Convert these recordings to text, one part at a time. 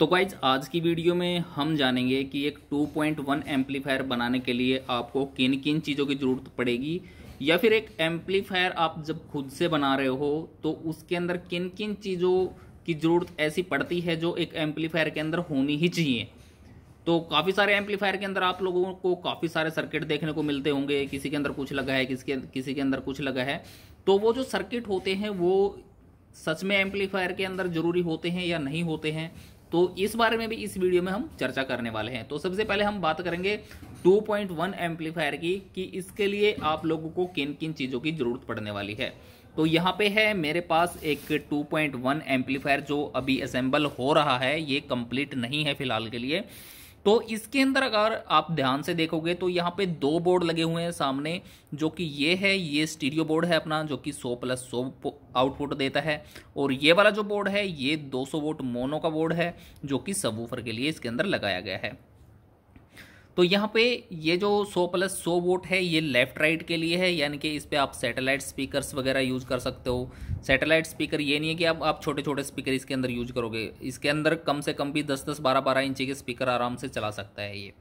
तो गाइज आज की वीडियो में हम जानेंगे कि एक 2.1 पॉइंट एम्पलीफायर बनाने के लिए आपको किन किन चीज़ों की ज़रूरत पड़ेगी या फिर एक एम्पलीफायर आप जब खुद से बना रहे हो तो उसके अंदर किन किन चीज़ों की ज़रूरत ऐसी पड़ती है जो एक एम्पलीफायर के अंदर होनी ही चाहिए तो काफ़ी सारे एम्पलीफायर के अंदर आप लोगों को काफ़ी सारे सर्किट देखने को मिलते होंगे किसी के अंदर कुछ लगा है किसी के किसी के अंदर कुछ लगा है तो वो जो सर्किट होते हैं वो सच में एम्पलीफायर के अंदर ज़रूरी होते हैं या नहीं होते हैं तो इस बारे में भी इस वीडियो में हम चर्चा करने वाले हैं तो सबसे पहले हम बात करेंगे 2.1 एम्पलीफायर की कि इसके लिए आप लोगों को किन किन चीज़ों की ज़रूरत पड़ने वाली है तो यहाँ पे है मेरे पास एक 2.1 एम्पलीफायर जो अभी असेंबल हो रहा है ये कंप्लीट नहीं है फिलहाल के लिए तो इसके अंदर अगर आप ध्यान से देखोगे तो यहाँ पे दो बोर्ड लगे हुए हैं सामने जो कि ये है ये स्टीरियो बोर्ड है अपना जो कि 100 प्लस 100 आउटपुट देता है और ये वाला जो बोर्ड है ये 200 वोट मोनो का बोर्ड है जो कि सबूफर के लिए इसके अंदर लगाया गया है तो यहाँ पे ये जो 100 प्लस 100 वोट है ये लेफ़्ट राइट के लिए है यानी कि इस पर आप सैटेलाइट स्पीकर्स वगैरह यूज़ कर सकते हो सैटेलाइट स्पीकर ये नहीं है कि आप आप छोटे छोटे स्पीकर इसके अंदर यूज करोगे इसके अंदर कम से कम भी दस दस बारह बारह इंची के स्पीकर आराम से चला सकता है ये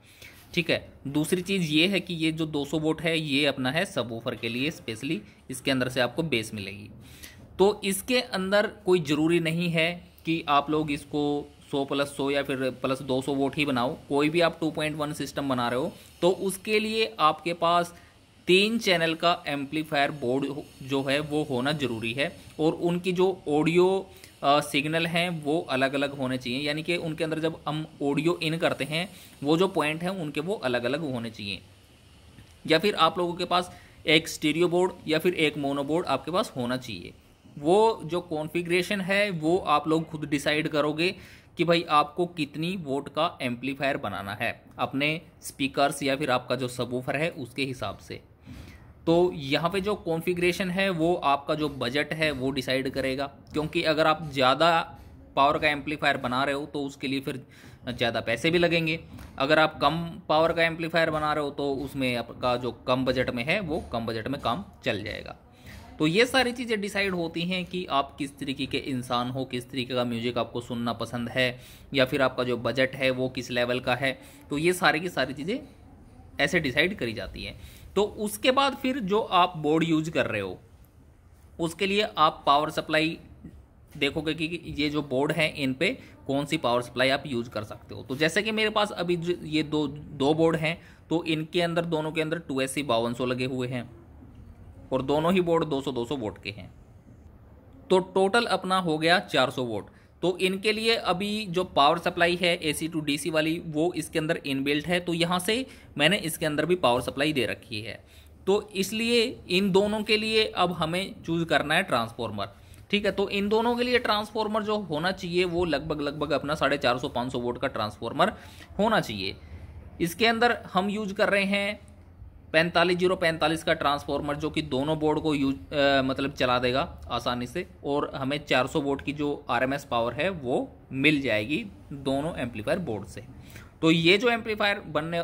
ठीक है दूसरी चीज़ ये है कि ये जो दो सौ है ये अपना है सब के लिए स्पेशली इसके अंदर से आपको बेस मिलेगी तो इसके अंदर कोई ज़रूरी नहीं है कि आप लोग इसको सौ प्लस सौ या फिर प्लस दो सौ वोट ही बनाओ कोई भी आप टू पॉइंट वन सिस्टम बना रहे हो तो उसके लिए आपके पास तीन चैनल का एम्पलीफायर बोर्ड जो है वो होना ज़रूरी है और उनकी जो ऑडियो सिग्नल हैं वो अलग अलग होने चाहिए यानी कि उनके अंदर जब हम ऑडियो इन करते हैं वो जो पॉइंट हैं उनके वो अलग अलग होने चाहिए या फिर आप लोगों के पास एक स्टीरियो बोर्ड या फिर एक मोनो बोर्ड आपके पास होना चाहिए वो जो कॉन्फ़िगरेशन है वो आप लोग खुद डिसाइड करोगे कि भाई आपको कितनी वोट का एम्पलीफायर बनाना है अपने स्पीकर्स या फिर आपका जो सबूफर है उसके हिसाब से तो यहाँ पे जो कॉन्फ़िगरेशन है वो आपका जो बजट है वो डिसाइड करेगा क्योंकि अगर आप ज़्यादा पावर का एम्पलीफायर बना रहे हो तो उसके लिए फिर ज़्यादा पैसे भी लगेंगे अगर आप कम पावर का एम्पलीफायर बना रहे हो तो उसमें आपका जो कम बजट में है वो कम बजट में काम चल जाएगा तो ये सारी चीज़ें डिसाइड होती हैं कि आप किस तरीके के इंसान हो किस तरीके का म्यूज़िक आपको सुनना पसंद है या फिर आपका जो बजट है वो किस लेवल का है तो ये सारी की सारी चीज़ें ऐसे डिसाइड करी जाती हैं तो उसके बाद फिर जो आप बोर्ड यूज कर रहे हो उसके लिए आप पावर सप्लाई देखोगे कि ये जो बोर्ड हैं इन पे कौन सी पावर सप्लाई आप यूज कर सकते हो तो जैसे कि मेरे पास अभी ये दो दो बोर्ड हैं तो इनके अंदर दोनों के अंदर टू एस सी बावन सौ लगे हुए हैं और दोनों ही बोर्ड 200 200 वोट के हैं तो टोटल अपना हो गया 400 वोट तो इनके लिए अभी जो पावर सप्लाई है एसी टू डीसी वाली वो इसके अंदर इनबिल्ट है तो यहाँ से मैंने इसके अंदर भी पावर सप्लाई दे रखी है तो इसलिए इन दोनों के लिए अब हमें चूज करना है ट्रांसफॉर्मर ठीक है तो इन दोनों के लिए ट्रांसफॉर्मर जो होना चाहिए वो लगभग लगभग अपना साढ़े चार सौ पाँच सौ वोट का ट्रांसफॉर्मर होना चाहिए इसके अंदर हम यूज कर रहे हैं पैंतालीस जीरो पैंतालीस का ट्रांसफॉर्मर जो कि दोनों बोर्ड को यूज मतलब चला देगा आसानी से और हमें 400 बोर्ड की जो आरएमएस पावर है वो मिल जाएगी दोनों एम्पलीफायर बोर्ड से तो ये जो एम्पलीफायर बनने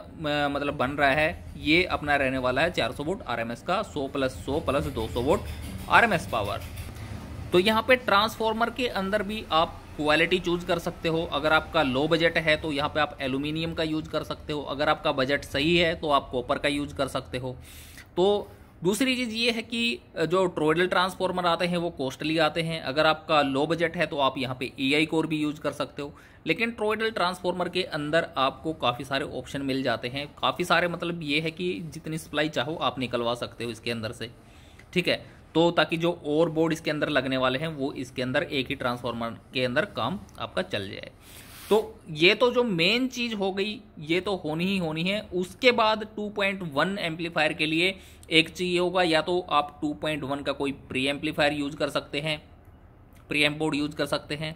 मतलब बन रहा है ये अपना रहने वाला है 400 एम एस का 100 plus 100 plus 200 M S power तो यहाँ पे ट्रांसफॉर्मर के अंदर भी आप क्वालिटी चूज कर सकते हो अगर आपका लो बजट है तो यहाँ पे आप एलुमिनियम का यूज कर सकते हो अगर आपका बजट सही है तो आप कॉपर का यूज कर सकते हो तो दूसरी चीज़ ये है कि जो ट्रोडल ट्रांसफॉर्मर आते हैं वो कॉस्टली आते हैं अगर आपका लो बजट है तो आप यहाँ पे ए आई कोर भी यूज कर सकते हो लेकिन ट्रोडल ट्रांसफॉर्मर के अंदर आपको काफ़ी सारे ऑप्शन मिल जाते हैं काफ़ी सारे मतलब ये है कि जितनी सप्लाई चाहो आप निकलवा सकते हो इसके अंदर से ठीक है तो ताकि जो और बोर्ड इसके अंदर लगने वाले हैं वो इसके अंदर एक ही ट्रांसफार्मर के अंदर काम आपका चल जाए तो ये तो जो मेन चीज़ हो गई ये तो होनी ही होनी है उसके बाद 2.1 एम्पलीफायर के लिए एक चाहिए होगा या तो आप 2.1 का कोई प्री एम्पलीफायर यूज कर सकते हैं प्री एम बोर्ड यूज कर सकते हैं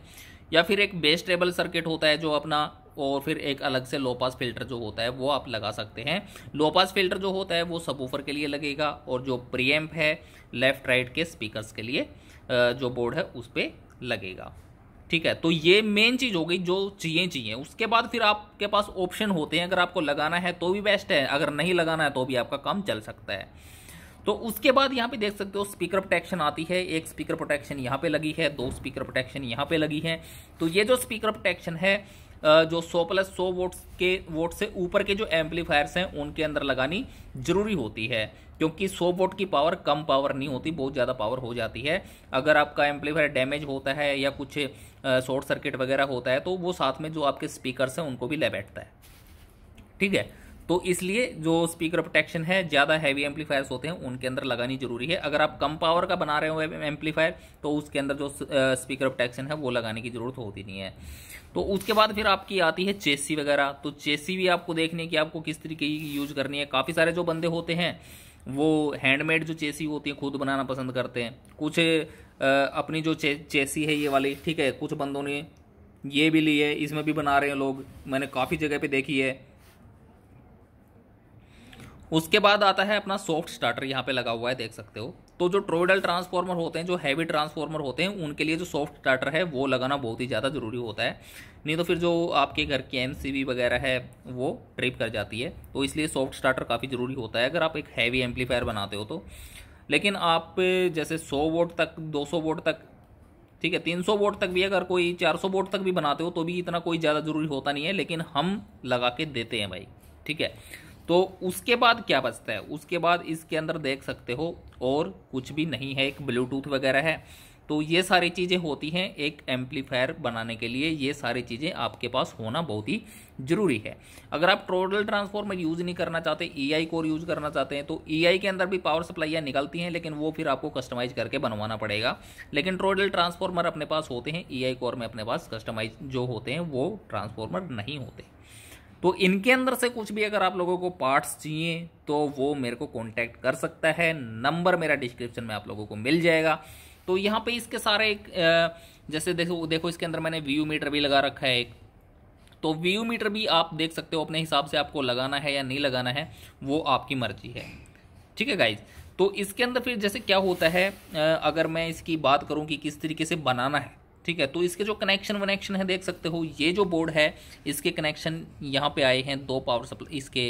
या फिर एक बेस्टेबल सर्किट होता है जो अपना और फिर एक अलग से लो पास फिल्टर जो होता है वो आप लगा सकते हैं लो पास फिल्टर जो होता है वो सबूफर के लिए लगेगा और जो प्रियम्प है लेफ़्ट राइट के स्पीकर्स के लिए जो बोर्ड है उस पर लगेगा ठीक है तो ये मेन चीज़ हो गई जो चाहिए चाहिए उसके बाद फिर आपके पास ऑप्शन होते हैं अगर आपको लगाना है तो भी बेस्ट है अगर नहीं लगाना है तो भी आपका काम चल सकता है तो उसके बाद यहाँ पे देख सकते हो स्पीकर प्रोटेक्शन आती है एक स्पीकर प्रोटेक्शन यहाँ पे लगी है दो स्पीकर प्रोटेक्शन यहाँ पे लगी है तो ये जो स्पीकर प्रोटेक्शन है जो 100 प्लस 100 वोट्स के वोट से ऊपर के जो एम्पलीफायर्स हैं उनके अंदर लगानी जरूरी होती है क्योंकि 100 वोट की पावर कम पावर नहीं होती बहुत ज़्यादा पावर हो जाती है अगर आपका एम्पलीफायर डैमेज होता है या कुछ शॉर्ट सर्किट वगैरह होता है तो वो साथ में जो आपके स्पीकर हैं उनको भी ले बैठता है ठीक है तो इसलिए जो स्पीकर प्रोटेक्शन है ज़्यादा हैवी एम्पलीफायर्स होते हैं उनके अंदर लगानी जरूरी है अगर आप कम पावर का बना रहे हो एम्पलीफायर तो उसके अंदर जो स्पीकर प्रोटेक्शन है वो लगाने की ज़रूरत होती नहीं है तो उसके बाद फिर आपकी आती है चेसी वगैरह तो चेसी भी आपको देखनी है कि आपको किस तरीके की यूज करनी है काफ़ी सारे जो बंदे होते हैं वो हैंडमेड जो चेसी होती है खुद बनाना पसंद करते हैं कुछ अपनी जो चेसी है ये वाली ठीक है कुछ बंदों ने ये भी ली है इसमें भी बना रहे हैं लोग मैंने काफ़ी जगह पे देखी है उसके बाद आता है अपना सॉफ्ट स्टार्टर यहाँ पे लगा हुआ है देख सकते हो तो जो ट्रोइडल ट्रांसफॉर्मर होते हैं जो हैवी ट्रांसफॉर्मर होते हैं उनके लिए जो सॉफ्ट स्टार्टर है वो लगाना बहुत ही ज़्यादा ज़रूरी होता है नहीं तो फिर जो आपके घर की एम वगैरह है वो ट्रिप कर जाती है तो इसलिए सॉफ्ट स्टार्टर काफ़ी ज़रूरी होता है अगर आप एक हैवी एम्पलीफायर बनाते हो तो लेकिन आप जैसे सौ वोट तक दो वोट तक ठीक है 300 वोट तक भी अगर कोई 400 वोट तक भी बनाते हो तो भी इतना कोई ज़्यादा ज़रूरी होता नहीं है लेकिन हम लगा के देते हैं भाई ठीक है तो उसके बाद क्या बचता है उसके बाद इसके अंदर देख सकते हो और कुछ भी नहीं है एक ब्लूटूथ वगैरह है तो ये सारी चीज़ें होती हैं एक एम्पलीफायर बनाने के लिए ये सारी चीज़ें आपके पास होना बहुत ही ज़रूरी है अगर आप टोटल ट्रांसफॉर्मर यूज़ नहीं करना चाहते ई कोर यूज़ करना चाहते हैं तो ई e के अंदर भी पावर सप्लाइयाँ निकलती हैं लेकिन वो फिर आपको कस्टमाइज़ करके बनवाना पड़ेगा लेकिन टोटल ट्रांसफॉर्मर अपने पास होते हैं ई e कोर में अपने पास कस्टमाइज जो होते हैं वो ट्रांसफॉर्मर नहीं होते तो इनके अंदर से कुछ भी अगर आप लोगों को पार्ट्स चाहिए तो वो मेरे को कॉन्टैक्ट कर सकता है नंबर मेरा डिस्क्रिप्शन में आप लोगों को मिल जाएगा तो यहाँ पे इसके सारे एक जैसे देखो देखो इसके अंदर मैंने व्यू मीटर भी लगा रखा है एक तो व्यू मीटर भी आप देख सकते हो अपने हिसाब से आपको लगाना है या नहीं लगाना है वो आपकी मर्जी है ठीक है गाइज तो इसके अंदर फिर जैसे क्या होता है अगर मैं इसकी बात करूँ कि किस तरीके से बनाना है ठीक है तो इसके जो कनेक्शन वनेक्शन है देख सकते हो ये जो बोर्ड है इसके कनेक्शन यहाँ पे आए हैं दो पावर सप्लाई इसके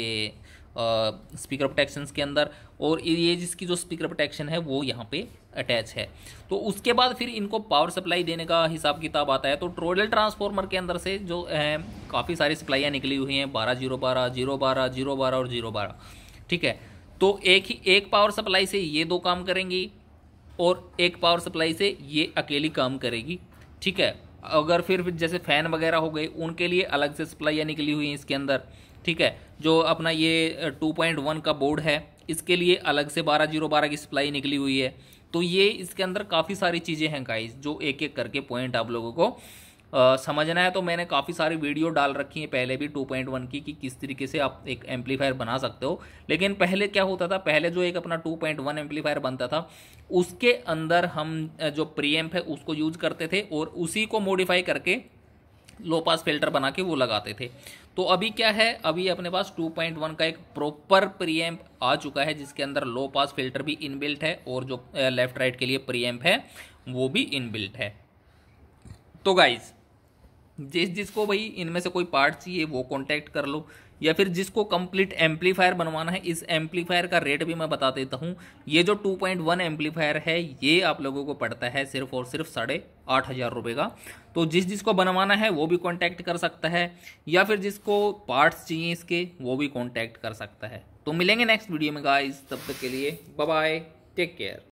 स्पीकर uh, प्रोटेक्शन के अंदर और ये जिसकी जो स्पीकर प्रोटेक्शन है वो यहाँ पे अटैच है तो उसके बाद फिर इनको पावर सप्लाई देने का हिसाब किताब आता है तो ट्रोडल ट्रांसफार्मर के अंदर से जो है काफ़ी सारी सप्लाइयाँ निकली हुई हैं बारह जीरो बारह जीरो बारह जीरो बारह और जीरो बारह ठीक है तो एक ही एक पावर सप्लाई से ये दो काम करेंगी और एक पावर सप्लाई से ये अकेली काम करेगी ठीक है अगर फिर जैसे फैन वगैरह हो गए उनके लिए अलग से सप्लाइयाँ निकली हुई हैं इसके अंदर ठीक है जो अपना ये 2.1 का बोर्ड है इसके लिए अलग से बारह जीरो बारह की सप्लाई निकली हुई है तो ये इसके अंदर काफ़ी सारी चीज़ें हैं गाइस जो एक एक करके पॉइंट आप लोगों को समझना है तो मैंने काफ़ी सारी वीडियो डाल रखी है पहले भी 2.1 की कि किस तरीके से आप एक एम्पलीफायर बना सकते हो लेकिन पहले क्या होता था पहले जो एक अपना 2.1 एम्पलीफायर बनता था उसके अंदर हम जो प्रीएम्प है उसको यूज करते थे और उसी को मॉडिफाई करके लो पास फिल्टर बना के वो लगाते थे तो अभी क्या है अभी अपने पास 2.1 का एक प्रॉपर प्रीएम्प आ चुका है जिसके अंदर लो पास फिल्टर भी इनबिल्ट है और जो लेफ्ट राइट के लिए प्रीएम्प है वो भी इनबिल्ट है तो गाइज़ जिस जिसको भाई इनमें से कोई पार्ट चाहिए वो कॉन्टैक्ट कर लो या फिर जिसको कंप्लीट एम्पलीफायर बनवाना है इस एम्पलीफायर का रेट भी मैं बता देता हूँ ये जो 2.1 एम्पलीफायर है ये आप लोगों को पड़ता है सिर्फ और सिर्फ साढ़े आठ हज़ार रुपये का तो जिस जिसको बनवाना है वो भी कॉन्टैक्ट कर सकता है या फिर जिसको पार्ट्स चाहिए इसके वो भी कॉन्टैक्ट कर सकता है तो मिलेंगे नेक्स्ट वीडियो में गाइज तब तक के लिए बाय टेक केयर